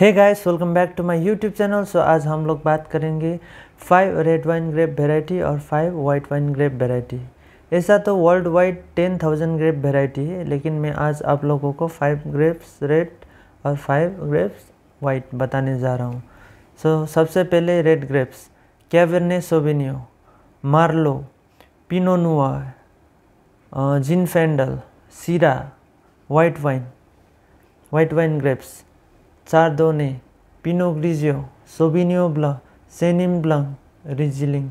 है guys welcome back to my YouTube channel so आज हम लोग बात करेंगे five red wine grape variety और five white wine grape variety ऐसा तो world wide ten thousand grape variety है लेकिन मैं आज आप लोगों को फाइव ग्रेप्स रेड और फाइव ग्रेप्स वाइट बताने जा रहा हूँ सो so, सबसे पहले red grapes cabernet sauvignon merlot पिनोनुआ zinfandel syrah white wine white wine grapes चार दोने पिनोग्लिजियो सोविनियो ब्ल सेनिम ब्ल रिजिलिंग